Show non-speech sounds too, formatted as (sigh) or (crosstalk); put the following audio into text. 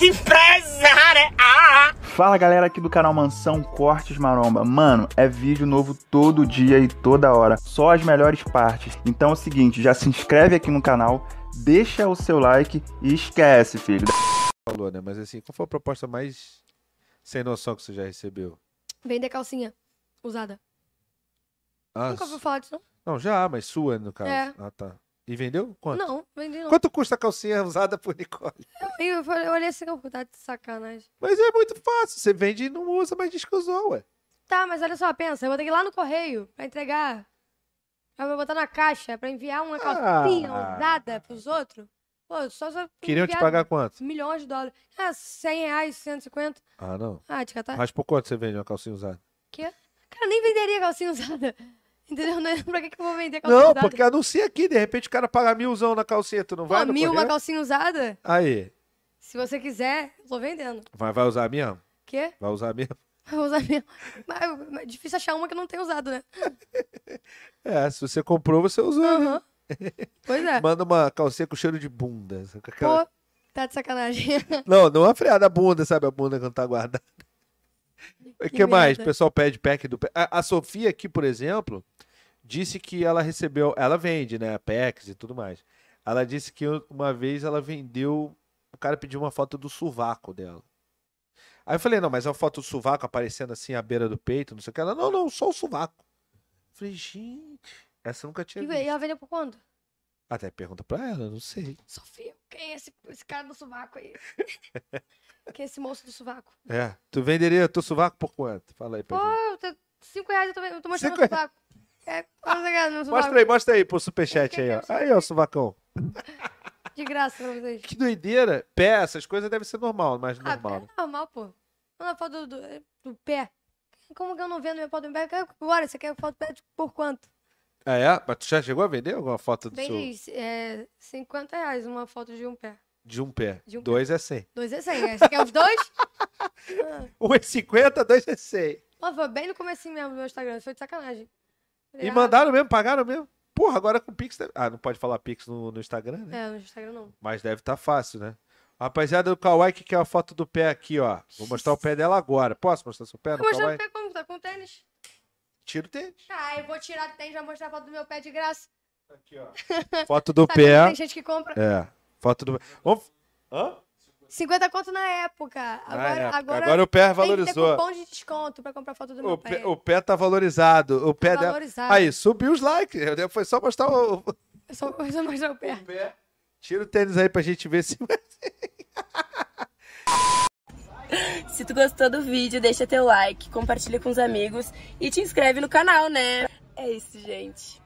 Empresária! Ah! Fala galera aqui do canal Mansão Cortes Maromba. Mano, é vídeo novo todo dia e toda hora. Só as melhores partes. Então é o seguinte, já se inscreve aqui no canal, deixa o seu like e esquece, filho. Falou, né? Mas assim, qual foi a proposta mais sem noção que você já recebeu? Vender calcinha usada. Ah, Nunca ouviu falar disso, não? Não, já, mas sua, no caso. É. Ah, tá. E vendeu? Quanto? Não, vendi não. Quanto custa a calcinha usada por Nicole? Eu, falei, eu olhei assim, eu vou dar de sacanagem. Mas é muito fácil. Você vende e não usa, mas diz que usou, ué. Tá, mas olha só, pensa. Eu vou ter que ir lá no correio pra entregar. Eu vou botar na caixa pra enviar uma calcinha ah. usada pros outros. Pô, só Queriam te pagar quanto? Milhões de dólares. Ah, 100 reais, 150. Ah, não. Ah, de catar. Mas por quanto você vende uma calcinha usada? Quê? Cara, nem venderia calcinha usada. Entendeu? Não é (laughs) pra que, que eu vou vender calcinha não, usada? Não, porque anuncia aqui, de repente o cara paga milzão na calcinha, tu não vai? Pô, mil uma calcinha usada? Aí. Se você quiser, eu tô vendendo. vai usar a minha? Quê? Vai usar a (laughs) minha. Vai usar a Mas, mas é difícil achar uma que não tenha usado, né? (laughs) é, se você comprou, você usou. Uhum. Né? Pois é. Manda uma calcinha com cheiro de bunda. aquela... Pô, tá de sacanagem. não, não é freada a bunda, sabe? A bunda quando tá guardada. O é que, que mais? O pessoal pede pack do. A, a Sofia aqui, por exemplo, disse que ela recebeu. Ela vende, né? Packs e tudo mais. Ela disse que uma vez ela vendeu. O cara pediu uma foto do sovaco dela. Aí eu falei, não, mas é uma foto do sovaco aparecendo assim à beira do peito, não sei o que. Ela, não, não, só o sovaco. falei, gente, essa eu nunca tinha e, visto. E ela vendeu por quando? Até pergunta pra ela, não sei. Sofia, quem é esse, esse cara do sovaco aí? (laughs) esse moço do sovaco. É. Tu venderia teu sovaco por quanto? Fala aí pra Pô, gente. Cinco reais eu tô, eu tô mostrando o sovaco. É, tá mostra sovaco. aí, mostra aí pro superchat é, é é aí, ó. Aí, ó, sovacão. De (laughs) graça pra vocês. Que doideira. Pé, essas coisas devem ser normal, mas ah, normal. Pé né? é normal, pô. Manda foto do, do, do, pé. Como que eu não vendo minha foto do pé? Agora, você quer foto do pé por quanto? Ah, é? Mas tu já chegou a vender alguma foto do Vendi, seu... É, 50 reais uma foto de um pé. De um pé. De um dois pé. é 100. Dois é 100. É né? Você quer os dois? (laughs) um é 50, dois é 100. Pô, foi bem no começo mesmo do meu Instagram. Foi de sacanagem. E mandaram mesmo? Pagaram mesmo? Porra, agora com Pix. Deve... Ah, não pode falar Pix no, no Instagram, né? É, no Instagram não. Mas deve estar tá fácil, né? Rapaziada do Kawaii que quer a foto do pé aqui, ó. Vou mostrar o pé dela agora. Posso mostrar seu pé no Vou mostrar o pé como? Tá com tênis? Tira o tênis. Ah, eu vou tirar o tênis vou mostrar a foto do meu pé de graça. Aqui, ó. Foto do (laughs) Sabe pé. Tem gente que compra. É. Foto do. Vamos... Hã? 50 conto na época. Agora, na época. agora, agora o pé valorizou. Tem que ter cupom de desconto pra comprar foto do meu o pé. pé. O pé tá valorizado. O tá pé tá valorizado. Dela... Aí, subiu os likes. Foi só mostrar o. É só coisa mostrar o pé. O pé. Tira o tênis aí pra gente ver se. se tu gostou do vídeo, deixa teu like, compartilha com os amigos e te inscreve no canal, né? É isso, gente.